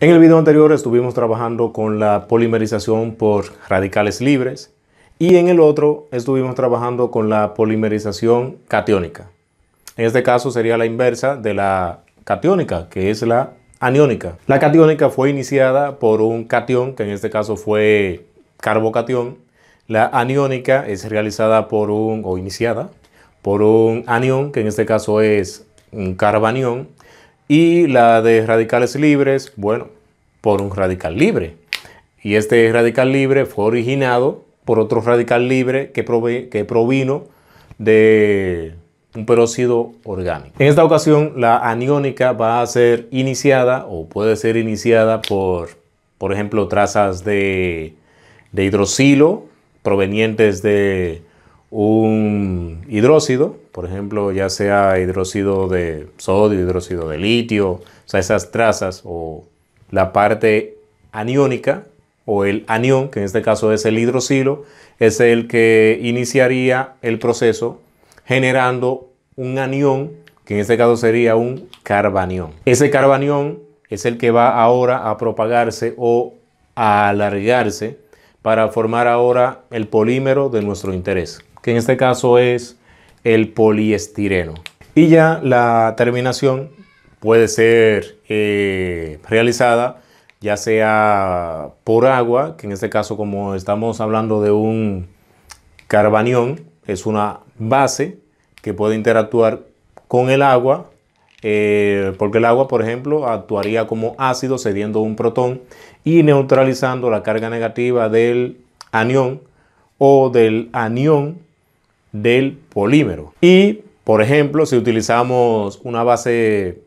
En el video anterior estuvimos trabajando con la polimerización por radicales libres y en el otro estuvimos trabajando con la polimerización cationica. En este caso sería la inversa de la cationica, que es la aniónica. La cationica fue iniciada por un cation, que en este caso fue carbocation. La aniónica es realizada por un, o iniciada, por un anión, que en este caso es un carbanión. Y la de radicales libres, bueno, por un radical libre. Y este radical libre fue originado por otro radical libre que, provino de un peróxido orgánico. En esta ocasión, la aniónica va a ser iniciada o puede ser iniciada por, por ejemplo, trazas de, de provenientes de un hidróxido por ejemplo, ya sea hidróxido de sodio, hidróxido de litio, o sea, esas trazas o la parte aniónica o el anión, que en este caso es el hidroxilo, es el que iniciaría el proceso generando un anión, que en este caso sería un carbanión. Ese carbanión es el que va ahora a propagarse o a alargarse para formar ahora el polímero de nuestro interés, que en este caso es el poliestireno. Y ya la terminación puede ser eh, realizada ya sea por agua, que en este caso como estamos hablando de un carbanión, es una base que puede interactuar con el agua, eh, porque el agua, por ejemplo, actuaría como ácido cediendo un protón y neutralizando la carga negativa del anión o del anión del polímero. Y, por ejemplo, si utilizamos una base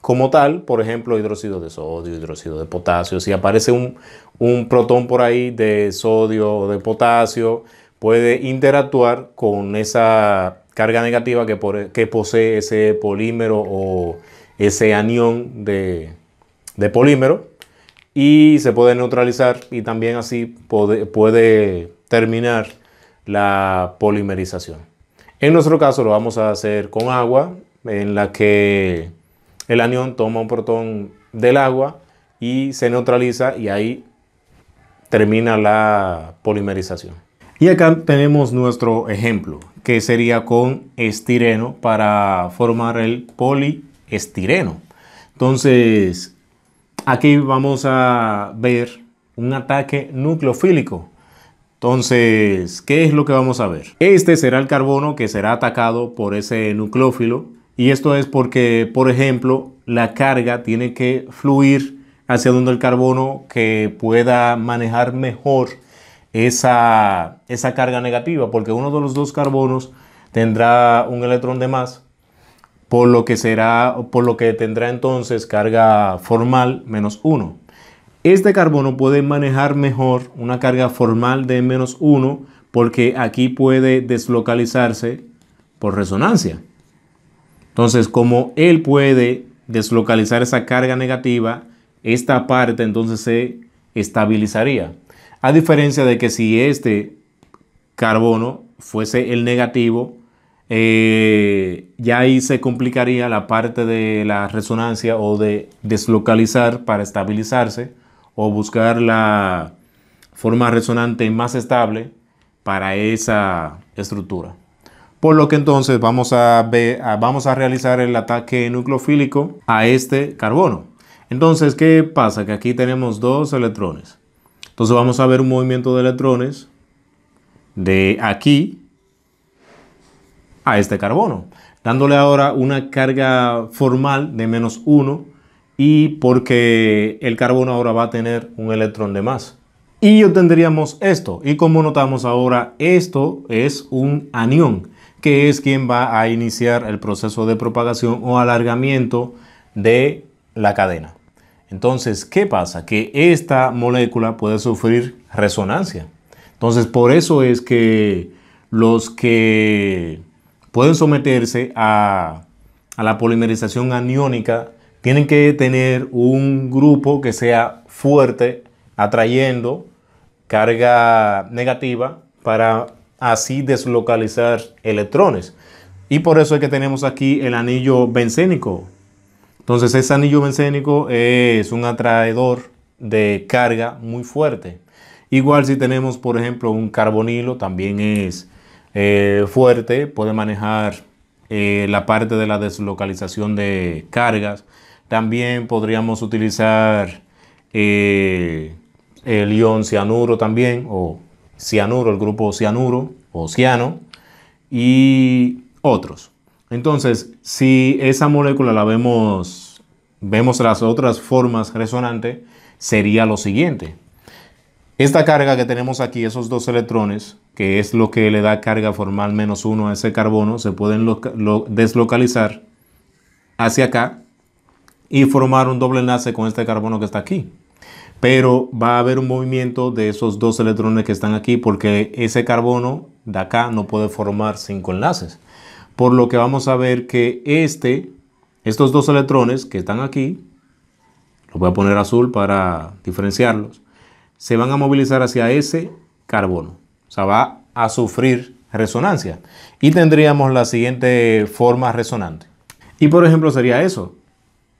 como tal, por ejemplo, hidróxido de sodio, hidróxido de potasio, si aparece un, un protón por ahí de sodio o de potasio, puede interactuar con esa carga negativa que, posee ese polímero o ese anión de, polímero y se puede neutralizar y también así puede terminar la polimerización. En nuestro caso lo vamos a hacer con agua, en la que el anión toma un protón del agua y se neutraliza y ahí termina la polimerización. Y acá tenemos nuestro ejemplo, que sería con estireno para formar el poliestireno. Entonces, aquí vamos a ver un ataque nucleofílico entonces, ¿qué es lo que vamos a ver? Este será el carbono que será atacado por ese nucleófilo y esto es porque, por ejemplo, la carga tiene que fluir hacia donde el carbono que pueda manejar mejor esa, esa carga negativa, porque uno de los dos carbonos tendrá un electrón de más, por lo que será, por lo que tendrá entonces carga formal menos uno. Este carbono puede manejar mejor una carga formal de menos 1 porque aquí puede deslocalizarse por resonancia. Entonces, como él puede deslocalizar esa carga negativa, esta parte entonces se estabilizaría. A diferencia de que si este carbono fuese el negativo, eh, ya ahí se complicaría la parte de la resonancia o de deslocalizar para estabilizarse o buscar la forma resonante más estable para esa estructura. Por lo que entonces vamos a, vamos a realizar el ataque nucleofílico a este carbono. Entonces, ¿qué pasa? Que aquí tenemos dos electrones. Entonces vamos a ver un movimiento de electrones de aquí a este carbono, dándole ahora una carga formal de menos 1 y porque el carbono ahora va a tener un electrón de más. Y obtendríamos esto. Y como notamos ahora, esto es un anión, que es quien va a iniciar el proceso de propagación o alargamiento de la cadena. Entonces, ¿qué pasa? Que esta molécula puede sufrir resonancia. Entonces, por eso es que los que pueden someterse a, a la polimerización aniónica tienen que tener un grupo que sea fuerte, atrayendo carga negativa para así deslocalizar electrones. Y por eso es que tenemos aquí el anillo bencénico. Entonces ese anillo bencénico es un atraedor de carga muy fuerte. Igual si tenemos, por ejemplo, un carbonilo, también es eh, fuerte, puede manejar eh, la parte de la deslocalización de cargas. También podríamos utilizar eh, el ion cianuro también, o cianuro, el grupo cianuro o ciano, y otros. Entonces, si esa molécula la vemos, vemos las otras formas resonantes, sería lo siguiente. Esta carga que tenemos aquí, esos dos electrones, que es lo que le da carga formal menos uno a ese carbono, se pueden deslocalizar hacia acá y formar un doble enlace con este carbono que está aquí. Pero va a haber un movimiento de esos dos electrones que están aquí porque ese carbono de acá no puede formar cinco enlaces. Por lo que vamos a ver que este, estos dos electrones que están aquí, los voy a poner azul para diferenciarlos, se van a movilizar hacia ese carbono. O sea, va a sufrir resonancia. Y tendríamos la siguiente forma resonante. Y por ejemplo sería eso.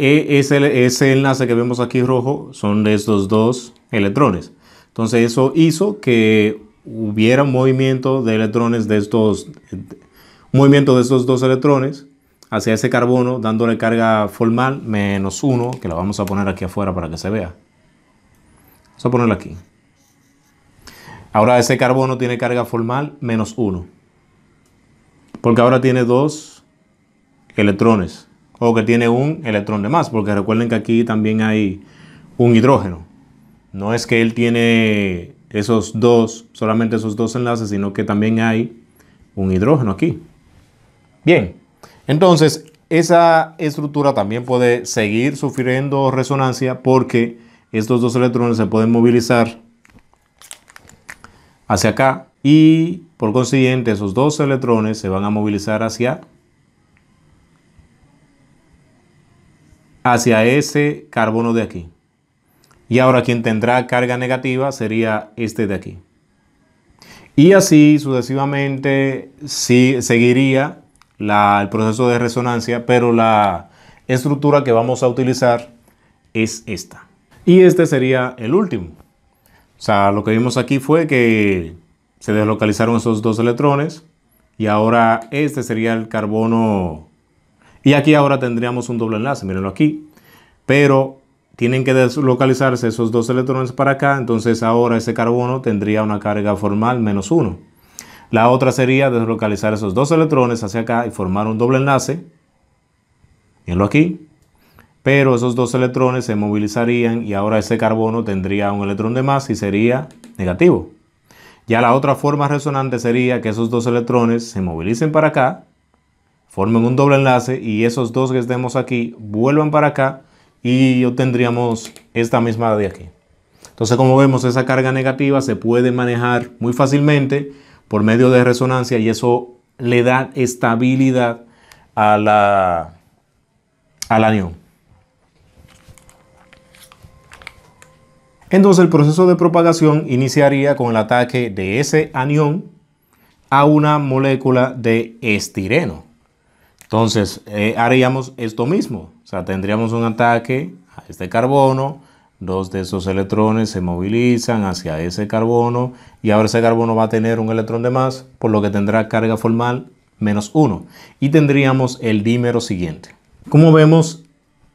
E, ese enlace que vemos aquí rojo, son de estos dos electrones. Entonces eso hizo que hubiera movimiento de electrones de estos, movimiento de estos dos electrones hacia ese carbono, dándole carga formal menos uno que la vamos a poner aquí afuera para que se vea. Vamos a ponerlo aquí. Ahora ese carbono tiene carga formal menos uno Porque ahora tiene dos electrones o que tiene un electrón de más, porque recuerden que aquí también hay un hidrógeno. No es que él tiene esos dos, solamente esos dos enlaces, sino que también hay un hidrógeno aquí. Bien, entonces esa estructura también puede seguir sufriendo resonancia porque estos dos electrones se pueden movilizar hacia acá y por consiguiente esos dos electrones se van a movilizar hacia hacia ese carbono de aquí. Y ahora quien tendrá carga negativa sería este de aquí. Y así sucesivamente seguiría el proceso de resonancia, pero la estructura que vamos a utilizar es esta. Y este sería el último. O sea, lo que vimos aquí fue que se deslocalizaron esos dos electrones y ahora este sería el carbono y aquí ahora tendríamos un doble enlace, mírenlo aquí. Pero tienen que deslocalizarse esos dos electrones para acá, entonces ahora ese carbono tendría una carga formal menos uno. La otra sería deslocalizar esos dos electrones hacia acá y formar un doble enlace. Mírenlo aquí. Pero esos dos electrones se movilizarían y ahora ese carbono tendría un electrón de más y sería negativo. Ya la otra forma resonante sería que esos dos electrones se movilicen para acá formen un doble enlace y esos dos que estemos aquí vuelvan para acá y obtendríamos esta misma de aquí. Entonces, como vemos, esa carga negativa se puede manejar muy fácilmente por medio de resonancia y eso le da estabilidad a la, al anión. Entonces el proceso de propagación iniciaría con el ataque de ese anión a una molécula de estireno. Entonces, eh, haríamos esto mismo. O sea, tendríamos un ataque a este carbono, dos de esos electrones se movilizan hacia ese carbono y ahora ese carbono va a tener un electrón de más, por lo que tendrá carga formal menos uno Y tendríamos el dímero siguiente. Como vemos,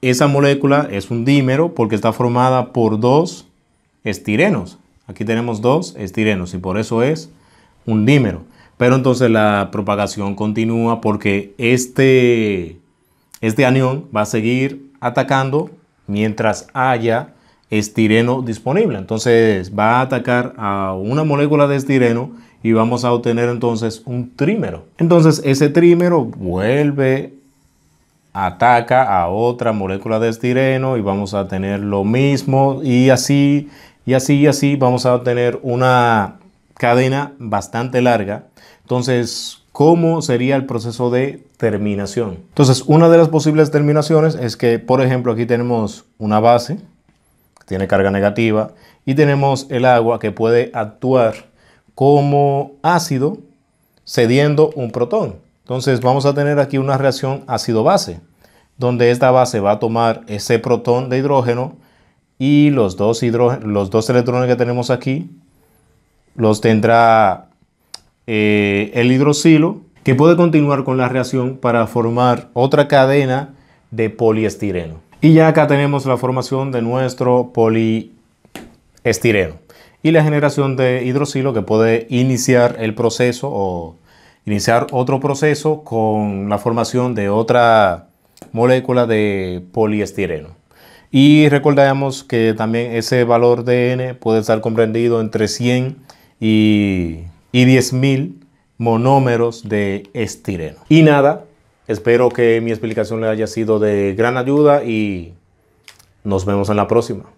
esa molécula es un dímero porque está formada por dos estirenos. Aquí tenemos dos estirenos y por eso es un dímero. Pero entonces la propagación continúa porque este, este anión va a seguir atacando mientras haya estireno disponible. Entonces va a atacar a una molécula de estireno y vamos a obtener entonces un trímero. Entonces ese trímero vuelve, ataca a otra molécula de estireno y vamos a tener lo mismo y así y así y así vamos a obtener una cadena bastante larga entonces, ¿cómo sería el proceso de terminación? Entonces, una de las posibles terminaciones es que, por ejemplo, aquí tenemos una base que tiene carga negativa y tenemos el agua que puede actuar como ácido cediendo un protón. Entonces, vamos a tener aquí una reacción ácido-base, donde esta base va a tomar ese protón de hidrógeno y los dos, los dos electrones que tenemos aquí los tendrá eh, el hidroxilo que puede continuar con la reacción para formar otra cadena de poliestireno. Y ya acá tenemos la formación de nuestro poliestireno y la generación de hidroxilo que puede iniciar el proceso o iniciar otro proceso con la formación de otra molécula de poliestireno. Y recordemos que también ese valor de n puede estar comprendido entre 100 y y 10.000 monómeros de estireno. Y nada, espero que mi explicación le haya sido de gran ayuda y nos vemos en la próxima.